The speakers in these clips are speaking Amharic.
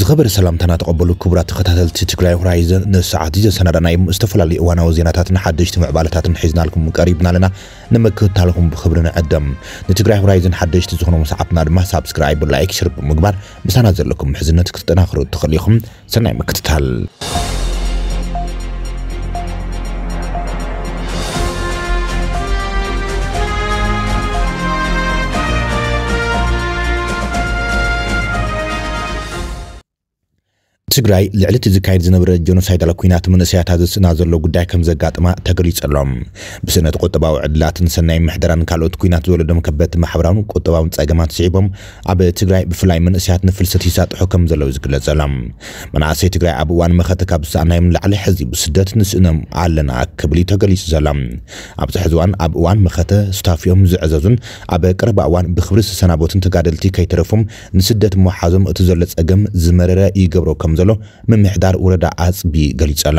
ዝኸበረ ሰላምታና ተቐበሉ ክቡራት ተኸታተልቲ ትግራይ ሆራይዘን ንሰዓት ዘሰናዳናይ ዝተፈላለዩ እዋናዊ ዜናታትን ሓደሽቲ ምዕባለታትን ሒዝናልኩም ቀሪብና ኣለና ንምክታልኩም ብክብሪ ንዕደም ንትግራይ ሆራይዘን ሓደሽቲ ዝኾኑ መሰዓትና ድማ ሳብስክራይብ ላይክ ሽርብ ምግባር ምሳና ዘለኩም ምሕዝነት ክትጠናክሩ ትኽእል ኢኹም ሰናይ ምክትታል ትግራይ ልዕሊ እቲ ዝካየድ ዝነበረ ጀኖሳይዳዊ ኩናት መንእሰያት ኣዘስእና ዘሎ ጉዳይ ከም ዘጋጥማ ተገሊጸሎም ብስነት ቁጠባዊ ዕድላትን ሰናይ ምሕደራን ካልኦት ኩናት ዝወለዶም ከበድቲ ማሕበራውን ቁጠባውን ጸገማት ስዒቦም ኣብ ትግራይ ብፍላይ መንእሰያት ንፍልሰት ይሳጥሑ ከም ዘለዉ ዝግለጽ ኣሎም መናእሰይ ትግራይ ኣብ እዋን መኸተ ካብ ዝሰኣናዮም ላዕሊ ሕዚ ብስደት ንስእኖም ኣለና ክብል እዩ ተገሊጹ ዘሎም ኣብዚ ሕዚ እዋን ኣብ እዋን መኸተ ስታፍዮም ዝዕዘዙን ኣብ ቀረባ እዋን ብክብሪ ዝሰናቦትን ተጋደልቲ ከይተረፉም ንስደት መሓዞም እቲ ዘሎ ጸገም ዝመረረ ይገብሮ ከም ዘሎ ከምዘሎ ምምሕዳር ወረዳ ኣፅቢ ኣላ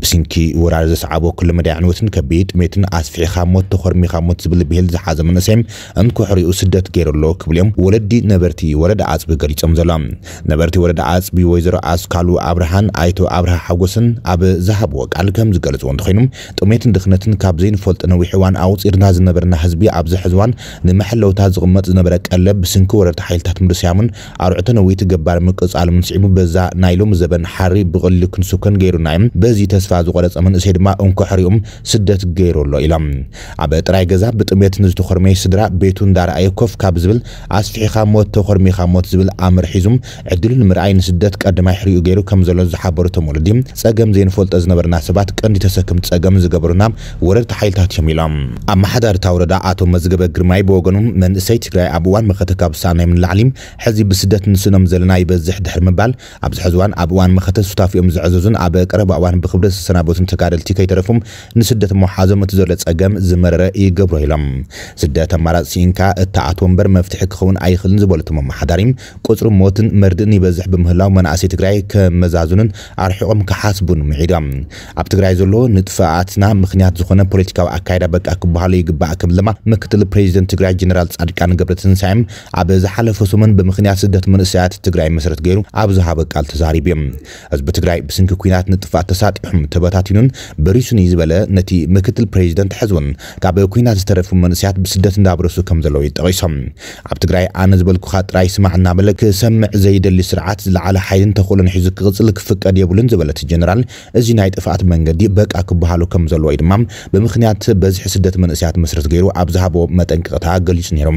ብስንኪ ውራር ዘሰዓቦ ኩሉ መዳይ ዕንወትን ከቢድ ሜትን ኣስፊዕኻ ሞት ተኮርሚኻ ሞት ዝብል ብሄል ዝሓዘ መንእሰይ እንኩሕሪኡ ስደት ገይረሎ ክብል እዮም ወለዲ ነበርቲ ወረዳ ኣፅቢ ገሊፆም ዘሎ ነበርቲ ወረዳ ኣፅቢ ወይዘሮ ኣስካሉ ኣብርሃን ኣይቶ ኣብርሃ ሓጎስን ኣብ ዝሃብዎ ቃል ከም ዝገለፅዎ እንተኮይኑ ጥሜትን ድኽነትን ካብ ዘይንፈልጦ ነዊሕ እዋን ኣውፂርና ዝነበርና ህዝቢ ኣብዚ ሕዝዋን ንመሐለውታት ዝቕመጥ ዝነበረ ቀለብ ብስንኪ ወረርቲ ሓይልታት ምርስያምን ኣርዑተ ነዊት ገባር ምቅፃል ምንስዒቡ በዛ ናይ ኢሎም ዘበን ሓሪ ብቕሊ ክንስኮን ገይሩና እዮም በዚ ተስፋ ዝቆረፀ መንእሰይ ድማ እንኳሕሪኦም ስደት ገይሩሎ ኢሎም ኣብ ጥራይ ገዛ ብጥሜት ንዝተኮርመይ ስድራ ቤቱ እንዳረኣየ ኮፍ ካብ ዝብል ኣስፊሕኻ ሞት ተኮርሚኻ ሞት ዝብል ኣምር ሒዙም ዕድሉ ንምርኣይ ንስደት ቀድማይ ሕርኡ ገይሩ ከም ዘሎ ዝሓበሩቶም ወለዲ ፀገም ዘይንፈልጦ ዝነበርና ሰባት ቀንዲ ተሰክም ፀገም ዝገበሩና ወረድቲ ሓይልታት እዮም ኢሎም ኣብ ማሓዳርታ ወረዳ ኣቶ መዝገበ ግርማይ ብወገኑ መንእሰይ ትግራይ ኣብ እዋን መኸተ ካብ ሳናይ ሕዚ ብስደት ንስኖም ዘለና ይበዝሕ ድሕሪ ምባል ኣብዚ ሕዚ ስድራን ኣብ እዋን መኸተት ስታፍ ዝዕዘዙን ኣብ ቀረባ እዋን ብክብሪ ዝሰናበቱን ተጋደልቲ ከይተረፉም ንስደት መሓዞም እቲ ዘሎ ፀገም ዝመረረ ይገብሮ ኢሎም ስደት ኣማራፂ ኢንካ እተኣት ወንበር መፍትሒ ክኸውን ኣይኽእልን ዝበሉት ኣመሓዳሪም ቁፅሪ ሞትን መርድእን ይበዝሕ ብምህላው መናእሰይ ትግራይ ከመዛዝኑን ኣርሒቆም ክሓስቡን ምዒዶም ኣብ ትግራይ ዘሎ ንጥፋኣትና ምክንያት ዝኾነ ፖለቲካዊ ኣካይዳ በቃ ክበሃሉ ይግባእ ከም ድማ ምክትል ፕሬዚደንት ትግራይ ጀነራል ፃድቃን ገብረትንሳዮም ኣብ ዝሓለፈ ሰሙን ብምክንያት ስደት መንእሰያት ትግራይ መሰረት ገይሩ ኣብ ዝሃበ ቃል ተዛሪ ተዛሪብ እዮም ህዝቢ ትግራይ ብስንኪ ኩናት ንጥፋእ ተሳጢሑም ተበታቲኑን በሪሱን እዩ ዝበለ ነቲ ምክትል ፕሬዚደንት ሕዝውን ካብ ኩናት ዝተረፉ መንእስያት ብስደት እንዳብረሱ ከም ዘለዉ ይጠቒሶም ኣብ ትግራይ ኣነ ዝበልኩካ ጥራይ ስማዕ እናበለ ክሰምዕ ዘይደሊ ስርዓት ዝለዓለ ሓይልን ተኽእሎን ሒዙ ክቕፅል ክፍቀድ የብሉን ዝበለት ጀነራል እዚ ናይ ጥፋኣት መንገዲ በቃ ክበሃሉ ከም ዘለዎ እዩ ድማ ብምክንያት በዝሒ ስደት መንእስያት መስረት ገይሩ ኣብ ዝሃቦ መጠንቅቕታ ገሊጹ ነይሩ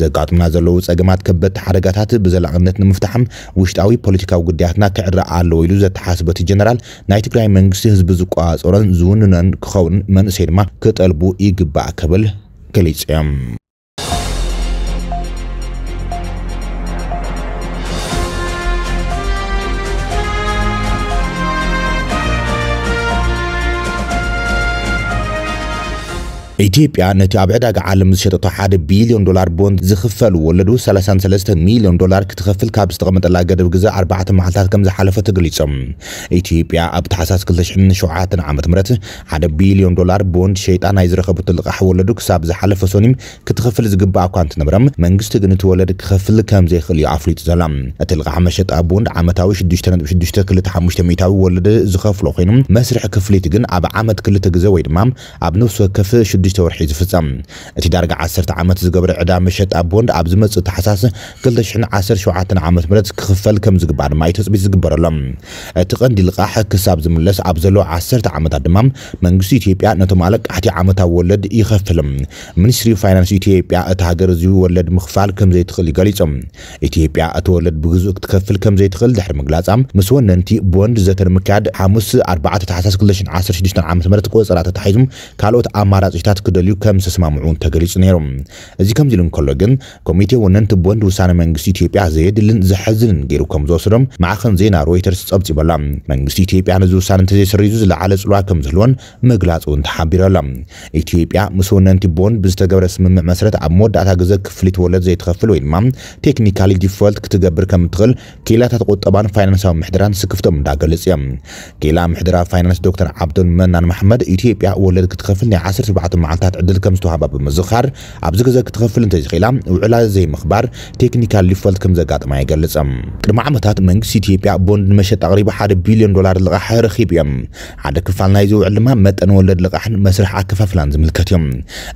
ዘጋጥሙና ዘለዉ ፀገማት ከበድቲ ሓደጋታት ብዘላቕነት ንምፍታሕም ውሽጣዊ ፖለቲካዊ ጉዳያትና ጦርነትና ክዕራ ኣለዎ ኢሉ ዘተሓስበ እቲ ጀነራል ናይ ትግራይ መንግስቲ ህዝቢ ዝቋፀሮን ዝውንነን ክኸውን መንእሰይ ድማ ክጠልቡ ይግባእ ክብል እዮም ኢትዮጵያ ነቲ ኣብ ዕዳጋ ዓለም ዝሸጠቶ ሓደ ቢልዮን ዶላር ቦንድ ዝኽፈል ወለዱ 33 ሚልዮን ዶላር ክትኸፍል ካብ ዝተቐመጠላ ገደብ ግዜ 4 መዓልታት ከም ዝሓለፈ ተገሊፆም ኢትዮጵያ ኣብ ታሕሳስ 2007 ዓ ም ሓደ ቢልዮን ዶላር ቦንድ ሸይጣ ናይ ዝረኸበቶ ልቓሕ ወለዱ ክሳብ ዝሓለፈ ሶኒም ክትኸፍል ዝግባእ እኳ እንትነበረ መንግስቲ ግን እቲ ወለድ ክኸፍል ከም ዘይኽእል እዩ ኣፍሊጡ ዘላ እቲ ልቓሕ መሸጣ ቦንድ ዓመታዊ 6.625 ሚታዊ ወለድ ዝኸፍሎ ኮይኑ መስርሕ ክፍሊት ግን ኣብ ዓመት ክልተ ግዜ ወይ ድማ ኣብ ነፍሲ ወከፍ 6 ወርሒ ዝፍጸም እቲ ዳርጋ 10 ዓመት ዝገብረ ዕዳ መሸጥ ኣብ ቦንድ ኣብ ዝመጽእ ተሓሳስ 2017 ዓ ም ክኽፈል ከም ዝግባእ ድማ እዩ ተፅቢት ዝግበረሎም እቲ ቀንዲ ልቓሕ ክሳብ ዝምለስ ኣብ ዘሎ 10 ዓመታት ድማ መንግስቲ ኢትዮጵያ ነቶም ኣለቃሕቲ ዓመታዊ ወለድ ይኸፍልም ሚኒስትሪ ፋይናንስ ኢትዮጵያ እቲ ሃገር እዚዩ ወለድ ምኽፋል ከም ዘይትኽእል ይገሊፆም ኢትዮጵያ እቲ ወለድ ብግዙእ ክትከፍል ከም ዘይትኽእል ድሕሪ ምግላጻ ምስ ወነንቲ ቦንድ ዘተን ምክያድ ሓሙስ 4 ተሓሳስ 2016 ዓ ም ቆፀራ ተታሒዙ ካልኦት ኣማራፂታት ስምምዕታት ክደልዩ ከም ዝተስማምዑ ተገሊጹ ነይሩ እዚ ከምዚ ኢሉ እንከሎ ግን ኮሚቴ ወነንቲ ቦንድ ውሳነ መንግስቲ ኢትዮጵያ ዘየድልን ዘሐዝንን ገይሩ ከም ዝወስዶም ማዕኸን ዜና ሮይተርስ ጸብጺበላ መንግስቲ ኢትዮጵያ ነዚ ውሳነ እንተዘይሰሪዙ ዝለዓለ ጽልዋ ከም ዝህልዎን ምግላጽ እውን ተሓቢሩ ኣሎ ኢትዮጵያ ምስ ወነንቲ ቦንድ ብዝተገብረ ስምምዕ መሰረት ኣብ መወዳእታ ግዜ ክፍሊት ወለድ ዘይትኸፍል ወይ ድማ ቴክኒካሊ ዲፎልት ክትገብር ከም እትኽእል ኬላታት ቁጠባን ፋይናንሳዊ ምሕድራን ስክፍቶም እንዳገለጽ እዮም ኬላ ምሕድራ ፋይናንስ ዶክተር ዓብዶን መናን መሓመድ ኢትዮጵያ ወለድ ክትኸፍል ናይ 17 ልምዓታት ዕድል ከም ዝተዋሃባ ብምዝኻር ኣብዚ ግዜ ክትኸፍል እንተዝኽኢላ ውዕላ ዘይምኽባር ቴክኒካል ዲፎልት ከም ዘጋጥማ ይገልጽ ቅድሚ ዓመታት መንግስቲ ኢትዮጵያ ቦንድ ንመሸጥ ኣቕሪቡ ሓደ ቢልዮን ዶላር ልቓሕ ረኺቡ እዮም ሓደ ክፋል ናይ ዝውዕል ድማ መጠን ወለድ ልቓሕን መስርሕ ኣከፋፍላን ዝምልከት እዮም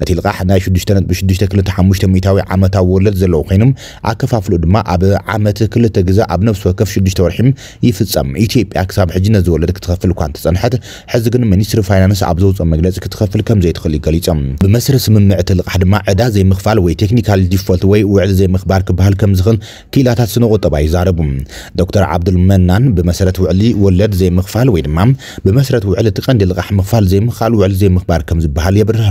እቲ ልቓሕ ናይ 6.625 ሚታዊ ዓመታዊ ወለድ ዘለዎ ኮይኑ ኣከፋፍሉ ድማ ኣብ ዓመት ክልተ ግዜ ኣብ ነብሲ ወከፍ 6 ወርሒ ይፍፀም ኢትዮጵያ ክሳብ ሕጂ ነዚ ወለድ ክትኸፍል እኳ እንተፀንሐት ሕዚ ግን ሚኒስትሪ ፋይናንስ ኣብ ዘውፅኦ መግለፂ ክትኸፍል ከም ዘይትኽእል ይገሊ ገሊፆም ብመስሪ ስምምዕ ትልቕ ሓደ ማዕዳ ዘይምኽፋል ወይ ቴክኒካል ዲፎልት ወይ ውዕል ዘይምኽባር ክበሃል ከም ዝኽእል ክኢላታት ስነ ቁጠባ ይዛረቡ ዶክተር ዓብዱልመናን ብመሰረት ውዕሊ ወለድ ዘይምኽፋል ወይ ድማ ብመሰረት ውዕሊ እቲ ቀንዲ ልቓሕ ምኽፋል ዘይምኽኣል ውዕል ዘይምኽባር ከም ዝበሃል የብርህ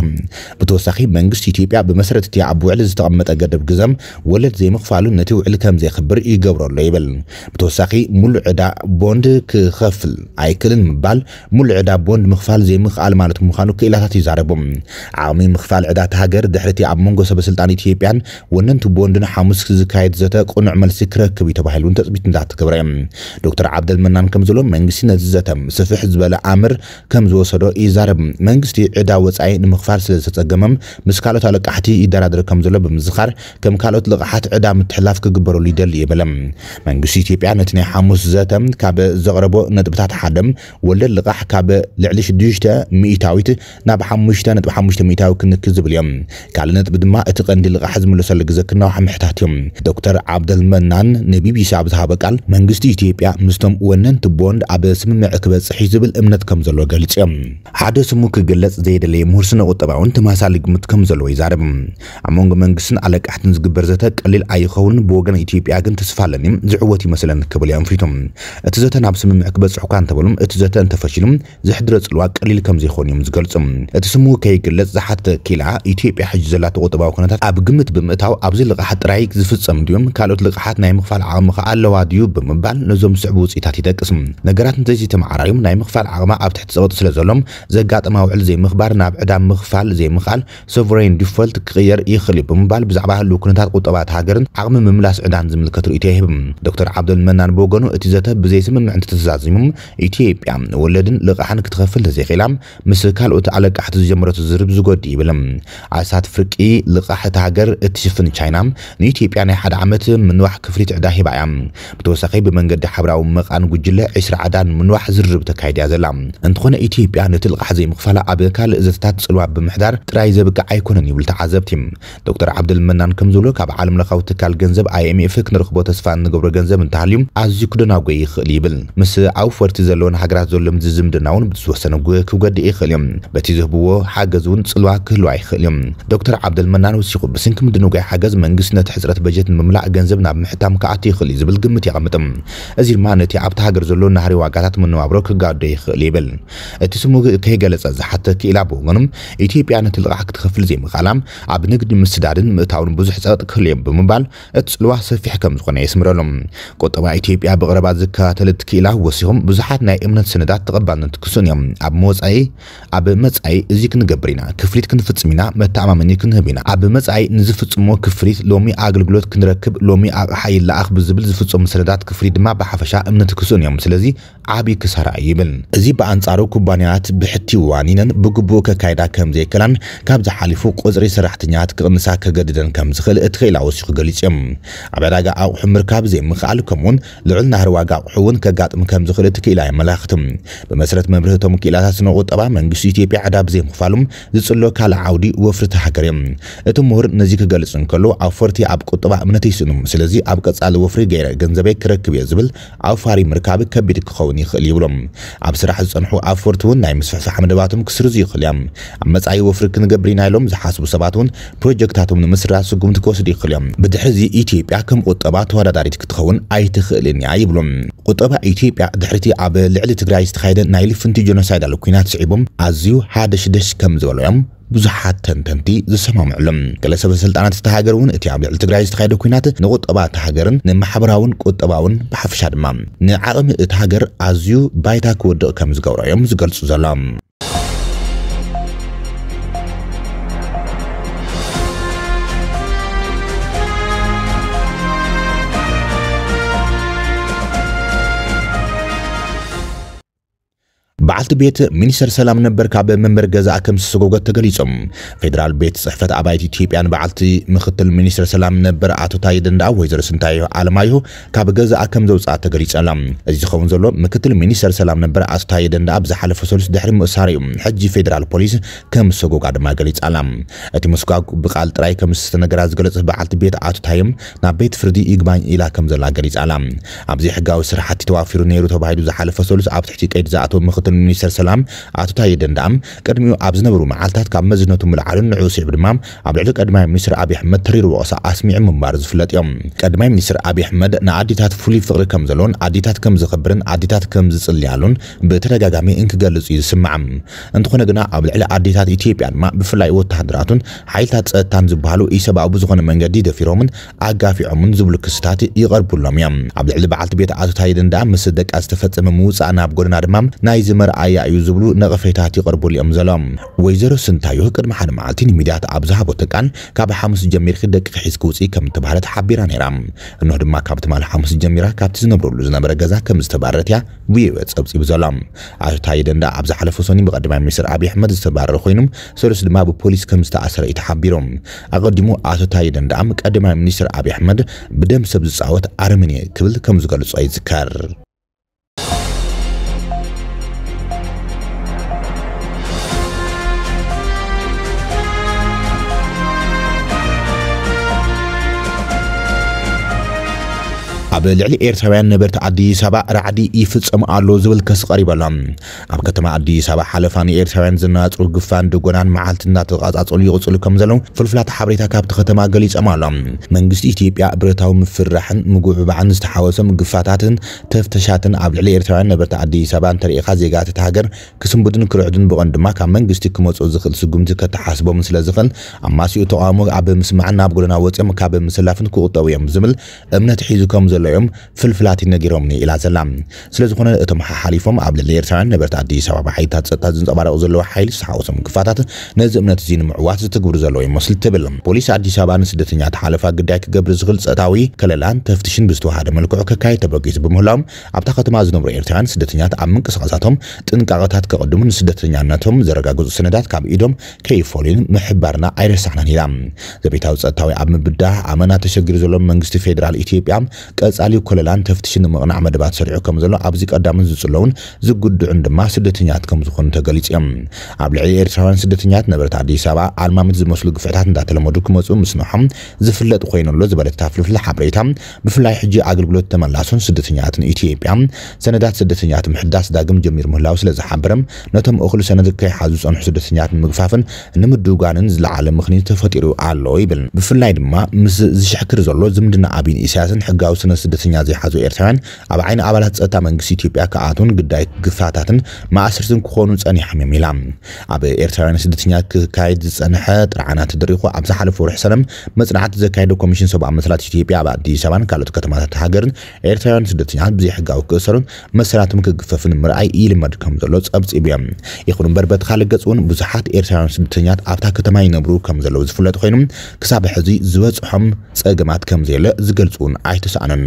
ብተወሳኺ መንግስቲ ኢትዮጵያ ብመሰረት እቲ ኣብ ውዕሊ ዝተቐመጠ ገደብ ግዘም ወለድ ዘይምኽፋሉ ነቲ ውዕሊ ከም ዘይኽብር ይገብረሎ ይብል ብተወሳኺ ሙሉእ ዕዳ ቦንድ ክኸፍል ኣይክልን ምባል ሙሉእ ዕዳ ቦንድ ምኽፋል ዘይምኽኣል ማለት ምዃኑ ክኢላታት ይዛረቡ ዓቕሚ ምኽፋል ዕዳት ሃገር ድሕርቲ ኣብ መንጎ ሰበስልጣን ኢትዮጵያን ወነንቲ ቦንድን ሓሙስ ዝካየድ ዘተ ቁኑዕ መልሲ ክረክብ እዩ ተባሂሉ እውን ተፅቢት እንዳተገብረ ዶክተር ዓብደልመናን ከም ዘሎ መንግስቲ ነዚ ዘተ ስፍሕ ዝበለ ኣምር ከም ዝወሰዶ ይዛረብ መንግስቲ ዕዳ ወፃኢ ንምኽፋል ስለ ዝተፀገመም ምስ ካልኦት ኣለቃሕቲ ይደራደር ከም ዘሎ ብምዝኻር ከም ካልኦት ልቕሓት ዕዳ ምትሕላፍ ክግበረሉ ይደሊ የበለም መንግስቲ ኢትዮጵያ ነቲ ናይ ሓሙስ ዘተ ካብ ዘቕረቦ ነጥብታት ሓደ ወለድ ልቓሕ ካብ ልዕሊ 6 ሚእታዊት ናብ 5 ነጥቢ 500 ክንክ ዝብል እዮም ካልእ ነጥቢ ድማ እቲ ቀንዲ ልቓሕ ዝምለሰሉ ግዜ ክናውሓ ምሕታት እዮም ዶክተር ዓብደልመናን ንቢቢሲ ኣብ ዝሃበ ቃል መንግስቲ ኢትዮጵያ ምስቶም ወነንቲ ቦንድ ኣብ ስምምዕ ክበፅሕ ዝብል እምነት ከም ዘለዎ ገሊፅ እዮም ሓደ ስሙ ክገለጽ ዘየደለየ ምሁር ስነ ቁጠባ እውን ተመሳሳሊ ግምት ከም ዘለዎ ይዛርብ ኣብ መንጎ መንግስትን ኣለቃሕትን ዝግበር ዘተ ቀሊል ኣይኸውን ብወገን ኢትዮጵያ ግን ተስፋ ኣለኒ ዝዕወት ይመስለኒ ክብል እዮም ኣንፊቶም እቲ ዘተ ናብ ስምምዕ ክበፅሕ እኳ እንተበሉም እቲ ዘተ እንተፈሽሉም ዝሕድረ ፅልዋ ቀሊል ከም ዘይኮኑ እዮም ዝገልፁ እቲ ስሙ ከይግለ ዝፍለጥ ዝሓተ ኪላ ኢትዮጵያ ሕጂ ዘላ ቁጠባዊ ኩነታት ኣብ ግምት ብምእታው ኣብዚ ልቕሓት ጥራይ ዝፍፀም ድዮም ካልኦት ልቕሓት ናይ ምኽፋል ዓቕሚ ከ ኣለዋ ድዩ ብምባል ነዞም ዝስዕቡ ውፅኢታት ይጠቅስ ነገራት እንተዘይተመዓራርዮም ናይ ምኽፋል ዓቕማ ኣብ ትሕቲ ፀቕጢ ስለ ዘሎም ዘጋጥማ ውዕል ዘይምኽባር ናብ ዕዳ ምኽፋል ዘይምኽኣል ሶቨሬን ዲፎልት ክቕየር ይኽእል እዩ ብምባል ብዛዕባ ህሉ ኩነታት ቁጠባት ሃገርን ዓቕሚ ምምላስ ዕዳን ዝምልከት ርእቶ ይህብ ዶክተር ዓብደልመናን ብወገኑ እቲ ዘተ ብዘይስምምዕ እንተተዛዚሙ ኢትዮጵያ ወለድን ልቕሓን ክትኸፍል ተዘይኽኢላ ምስ ካልኦት ኣለቃሕቲ ዝጀመረቱ ዝርብ ርክብ ዝጎዲ ይብል ዓሳት ፍርቂ ልቓሕቲ ሃገር እትሽፍን ቻይና ንኢትዮጵያ ናይ ሓደ ዓመት ምንዋሕ ክፍሊት ዕዳ ሂባ እያ ብተወሳኺ ብመንገዲ ሓብራዊ ምቃን ጉጅለ 20 ዓዳን ምንዋሕ ዝርርብ ተካይድ እያ ዘላ እንትኾነ ኢትዮጵያ ነቲ ልቓሕ ዘይምኽፋላ ኣብ ካልእ ዘተታት ፅልዋ ብምሕዳር ጥራይ ዘብቅዕ ኣይኮነን ይብል ተዓዘብቲ ዶክተር ዓብድልመናን ከም ዝብሎ ካብ ዓለም ለኻዊ ትካል ገንዘብ ኣይኤምኤፍ ክንረኽቦ ተስፋ እንገብሮ ገንዘብ እንተሃልዩ ኣዝዩ ክደናጎ ይኽእል ይብል ምስ ኣውፈርቲ ዘለዎን ሃገራት ዘሎም ዝዝምድና እውን ብዝወሰነ ክብገዲ ይኽእል እዮም በቲ ዝህብዎ ሓገዝ እውን ጽልዋ ክህሉ ኣይኽእል እዮም ዶክተር ዓብደልመናን ወሲኹ ብስንኪ ምድንጋይ ሓገዝ መንግስቲ ነቲ ሕፅረት በጀት ንምምላእ ገንዘብ ናብ ምሕታም ክኣቱ ይኽእል እዩ ዝብል ግምት የቐምጥ እዚ ድማ ነቲ ኣብቲ ሃገር ዘሎ ናህሪ ዋጋታት መነባብሮ ክጋዶ ይኽእል ይብል እቲ ስሙ ከይገለጸ ዝሓተ ክኢላ ብወገኑ ኢትዮጵያ ነቲ ልቓሕ ክትኸፍል ዘይምኽኣላ ኣብ ንግዲ ምስዳድን ምእታውን ብዙሕ ፀበጥ ክህልዮም ብምባል እቲ ፅልዋ ሰፊሕ ከም ዝኾነ የስምረሎም ቁጠባ ኢትዮጵያ ብቕረባ ዝከታተል እቲ ክኢላ ወሲኹም ብዙሓት ናይ እምነት ሰነዳት ተቐባልነት ክሱን እዮም ኣብ መወፃኢ ኣብ መጻኢ እዚ ክንገብር ኢና ክፍሊት ክንፍፅም ኢና መተኣማመኒ ክንህብ ኢና ኣብ መፃኢ ንዝፍፅሞ ክፍሊት ሎሚ ኣገልግሎት ክንረክብ ሎሚ ኣቕሓ ይለኣኽ ብዝብል ዝፍፀሙ ሰነዳት ክፍሊት ድማ ብሓፈሻ እምነት ክስእን እዮም ስለዚ ዓብዪ ክሳራ ይብል እዚ ብኣንጻሩ ኩባንያታት ብሕቲ ዋኒነን ብግቡእ ከካይዳ ከም ዘይከላን ካብ ዝሓሊፉ ቁፅሪ ሰራሕተኛታት ክቕንሳ ከገድደን ከም ዝኽእል እቲ ኸኢላ ወሲኹ ገሊፅ እዮም ኣብ ዕዳጋ ኣቑሑ ምርካብ ዘይምኽኣል ከምኡውን ልዑል ናህሪ ዋጋ ኣቑሑ እውን ከጋጥም ከም ዝኽእል እቲ ክኢላ የመላኽት ብመሰረት መምርህቶም ክኢላታት ስነ ቁጠባ መንግስቲ ኢትዮጵያ ዕዳ ብዘይምኽፋሉም ዝፅሎ ካል ዓውዲ ወፍርቲ ሃገር እዮም እቲ ምሁር ነዚ ክገልጽ እንከሎ ኣፈርቲ ኣብ ቁጠባ እምነት ይስእኑ ስለዚ ኣብ ቀጻሊ ወፍሪ ገይረ ገንዘበይ ክረክብ እየ ዝብል ኣፋሪ ምርካብ ከቢድ ክኸውን ይኽእል ይብሎም ኣብ ስራሕ ዝጸንሑ ኣፈርቲ እውን ናይ ምስፍሕፋሕ መደባቶም ክስርዙ ይኽእል እዮም ኣብ መጻኢ ወፍሪ ክንገብር ኢና ኢሎም ዝሓስቡ ሰባት እውን ፕሮጀክታቶም ንምስራት ስጉምቲ ክወስዱ ይኽእል እዮም ብድሕዚ ኢትዮጵያ ከም ቁጠባ ተወዳዳሪት ክትኸውን ኣይትኽእልን እያ ይብሎም ቁጠባ ኢትዮጵያ ድሕርቲ ኣብ ልዕሊ ትግራይ ዝተኻየደ ናይ ልፍንቲ ጀኖሳይዳሉ ኩናት ስዒቦም ኣዝዩ ሓደሽደሽ ከም ዝበሎ ኣገልገለዮም ብዙሓት ተንተንቲ ዝሰማምዕሎም ገለ ሰበስልጣናት እቲ ሃገር እውን እቲ ኣብ ልዕሊ ትግራይ ዝተካየደ ኩናት ንቁጠባ እቲ ሃገርን ንማሕበራውን ቁጠባውን ብሓፈሻ ድማ ንዓቕሚ እቲ ሃገር ኣዝዩ ባይታ ክወድቕ ከም ዝገብሮ እዮም ዝገልጹ ዘሎም በዓልቲ ቤት ሚኒስተር ሰላም ነበር ካብ መንበሪ ገዛኣ ከም ዝሰጎገት ተገሊፆም ፌደራል ቤት ፅሕፈት ኣባይቲ ኢትዮጵያን በዓልቲ ምክትል ሚኒስተር ሰላም ነበር ኣቶ ታየ ደንዳኣ ወይዘሮ ስንታዮ ኣለማዮ ካብ ገዛኣ ከም ዘውፅኣ ተገሊፀ ኣላ እዚ ዝኸውን ዘሎ ምክትል ሚኒስተር ሰላም ነበር ኣቶ ታየ ደንዳኣ ብዝሓለፈ ሰሉስ ድሕሪ ምእሳር እዩ ሕጂ ፌደራል ፖሊስ ከም ዝሰጎጋ ድማ ገሊፃ ኣላ እቲ ምስጓግ ብቃል ጥራይ ከም ዝተነገራ ዝገለፀ በዓልቲ ቤት ኣቶ ታዮም ናብ ቤት ፍርዲ ይግባኝ ኢላ ከም ዘላ ገሊፃ ኣላ ኣብዚ ሕጋዊ ስራሕቲ ተዋፊሩ ነይሩ ተባሂሉ ዝሓለፈ ሰሉስ ኣብ ትሕቲ ቀይድ ዝኣተወ ምክትል ሚኒስተር ሰላም ኣቶ ታየ ደንዳኣም ቅድሚኡ ኣብ ዝነበሩ መዓልትታት ካብ መዝነቱ ምልዓልን ንዕኡ ስዕብ ድማ ኣብ ልዕሊ ቀዳማይ ሚኒስትር ኣብዪ ኣሕመድ ተሪር ወቕሳ ኣስሚዑ ምንባር ዝፍለጥ እዮም ቀዳማይ ሚኒስትር ኣብዪ ኣሕመድ ንኣዴታት ፍሉይ ፍቕሪ ከም ዘለዎን ኣዴታት ከም ዝኽብርን ኣዴታት ከም ዝፅልያሉን ብተደጋጋሚ እንክገልጽ እዩ ዝስማዕ እንትኾነ ግና ኣብ ልዕሊ ኣዴታት ኢትዮጵያ ድማ ብፍላይ ወተሃደራቱን ሓይልታት ፀጥታን ዝበሃሉ ኢሰብኣዊ ብዝኾነ መንገዲ ደፊሮምን ኣጋፊዖምን ዝብሉ ክስታት ይቐርቡሎም እዮም ኣብ ልዕሊ በዓልቲ ቤት ኣቶ ታይድ እንዳ ምስ ደቃ ዝተፈፀመ ምውፃእ ናብ ጎደና ድማ ናይ ዝመር ኣያ እዩ ዝብሉ ነቐፌታት ይቐርቡሉ እዮም ዘሎም ወይዘሮ ስንታዮ ቅድሚ ሓደ መዓልቲ ንሚድያት ኣብ ዝሃቦ ተቃን ካብ ሓሙስ ጀሚር ደቂ ሒዝ ክውፅእ ከም ዝተባህለ ተሓቢራ ነይራ እንሆ ድማ ካብ ትማል ሓሙስ ጀሚራ ካብቲ ዝነብረሉ ዝነበረ ገዛ ከም ዝተባረረት እያ ብየወ ፀብፂቡ ዘሎም ኣቶ ታየ ደንዳ ኣብ ዝሓለፈ ሰኒ ብቀዳማይ ሚኒስትር ኣብዪ ኣሕመድ ዝተባረረ ኮይኑ ሰለስ ድማ ብፖሊስ ከም ዝተኣሰረ እዩ ተሓቢሮም ኣቐዲሙ ኣቶ ታየ ደንዳኣ ቀዳማይ ሚኒስትር ኣብዪ ኣሕመድ ብደም ሰብ ዝፃወት ኣረመኔ ክብል ከም ዝገልጾ ይዝከር ኣብ ልዕሊ ኤርትራውያን ነበርቲ ኣዲስ ኣበባ ራዕዲ ይፍጽም ኣሎ ዝብል ክስ ቀሪቡ ኣሎ ኣብ ከተማ ኣዲስ ኣበባ ሓለፋ ንኤርትራውያን ዝናፅሩ ግፋን ድጎናን መዓልቲ እናተቃፃፀሉ ይቕፅሉ ከም ዘለዉ ፍልፍላት ሓበሬታ ካብቲ ከተማ ገሊፆም ኣሎ መንግስቲ ኢትዮጵያ ብረታዊ ምፍራሕን ምጉዕባዕን ዝተሓወሶም ግፋታትን ተፍተሻትን ኣብ ልዕሊ ኤርትራውያን ነበርቲ ኣዲስ ኣበባ እንተርኢኻ ዜጋት እቲ ሃገር ክስንብድን ክርዕድን ብቐን ድማ ካብ መንግስቲ ክመፁ ዝኽእል ስጉምቲ ከተሓስቦም ስለ ዝኽእል ኣብ ማሲኡ ተቃውሞ ኣብ ምስማዕን ናብ ጎደና ወፅኦም ካብ ምስላፍን ክቁጠቡ እዮም ዝብል እምነት ሒዙ ከም ዘሎ ዝፍለዮም ፍልፍላት ይነጊሮምኒ ኢላ ዘላ ስለዝኾነ እቶም ሓሊፎም ኣብ ልዕሊ ኤርትራውያን ነበርቲ ኣዲስ ኣበባ ሓይልታት ፀጥታ ዝንፀባረቑ ዘለዎ ሓይሊ ዝተሓወሶም ክፋታት ነዚ እምነት እዚ ንምዕዋት ዝትግብሩ ዘለዎ ይመስል ትብል ፖሊስ ኣዲስ ኣበባ ንስደተኛ ተሓለፋ ግዳይ ክገብር ዝኽእል ፀጥታዊ ከለላን ተፍትሽን ብዝተዋሃደ መልክዑ ከካይድ ተበጊሱ ብምህላዎም ኣብታ ከተማ ዝነብሩ ኤርትራውያን ስደተኛት ኣብ ምንቅስቃሳቶም ጥንቃቐታት ከቐድሙ ንስደተኛነቶም ዘረጋግፁ ሰነዳት ካብ ኢዶም ከይፈልዩን ምሕባርና ኣይረሳሕናን ኢላ ዘቤታዊ ፀጥታዊ ኣብ ምብዳህ ኣመና ተሸጊሩ ዘሎም መንግስቲ ፌደራል ኢትዮጵያ ቀፅ ቀፃሊ ኮለላን ተፍትሽን ንምቕናዕ መደባት ሰሪዑ ከም ዘሎ ኣብዚ ቀዳምን ዝፅለውን ዝጉድዑን ድማ ስደተኛት ከም ዝኾኑ ተገሊጹ እዮም ኣብ ልዕሊ ኤርትራውያን ስደተኛት ነበረት ኣዲስ ኣበባ ኣልማምት ዝመስሉ ግፍዕታት እንዳተለመዱ ክመፁ ምስንሖም ዝፍለጥ ኮይኑሎ ዝበለትታ ፍልፍል ሓበሬታ ብፍላይ ሕጂ ኣገልግሎት ተመላሱን ስደተኛትን ኢትዮጵያ ሰነዳት ስደተኛት ምሕዳስ ዳግም ጀሚር ምህላው ስለ ዝሓበረም ነቶም እኽሉ ሰነድ ከይሓዙ ፀንሑ ስደተኛት ንምግፋፍን ንምድጓንን ዝለዓለ ምኽንያት ተፈጢሩ ኣሎ ይብል ብፍላይ ድማ ምስ ዝሽሕክር ዘሎ ዝምድና ኣብን እስያስን ሕጋዊ ስነ ስደተኛ ዘይሓዙ ኤርትራውያን ኣብ ዓይኒ ኣባላት ፀጥታ መንግስቲ ኢትዮጵያ ክኣቱን ግዳይ ግፋታትን ማእስርትን ክኾኑ ፀኒሖም እዮም ኢላ ኣብ ኤርትራውያን ስደተኛ ክካየድ ዝፀንሐ ጥርዓና ተደሪኹ ኣብ ዝሓለፈ ውርሒ ሰላም መፅናዕቲ ዘካየደ ኮሚሽን ሰብኣዊ መሰላት ኢትዮጵያ ኣብ ኣዲስ ኣበባን ካልኦት ከተማታት ሃገርን ኤርትራውያን ብዘይ ሕጋዊ ክእሰሩን መሰላቶም ክግፈፍን ምርኣይ ይልመድ ከም ዘሎ ፀብፂቡ እዮም ይኹን እምበር በቲ ካልእ ገፅ እውን ብዙሓት ኤርትራውያን ስደተኛት ኣብታ ከተማ ይነብሩ ከም ዘለዉ ዝፍለጥ ኮይኑ ክሳብ ሕዚ ዝበፅሖም ፀገማት ከም ዘየለ ዝገልፁ እውን ኣይተሰኣነን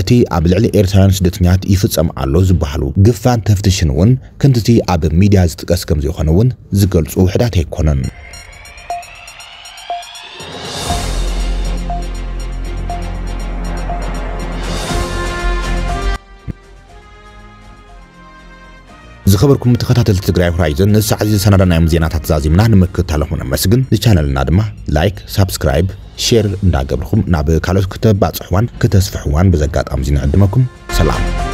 እቲ ኣብ ልዕሊ ኤርትራውያን ስደተኛት ይፍፀም ኣሎ ዝበሃሉ ግፋን ተፍትሽን እውን ከምቲ ኣብ ሚድያ ዝጥቀስ ከም ዘይኮነ እውን ዝገልፁ ውሕዳት ኣይኮነን ዝኸበርኩም ተኸታተልቲ ትግራይ ሆራይዘን ንሳዕ ዚ ዝሰናዳናዮም ዜናታት ዛዚምና ንምክታለኹም ነመስግን ንቻነልና ድማ ላይክ ሳብስክራይብ شير نداقبلكم نابه كالوس كتب بعد صحوان كتسفحوان بزاقات أمزين عندماكم سلام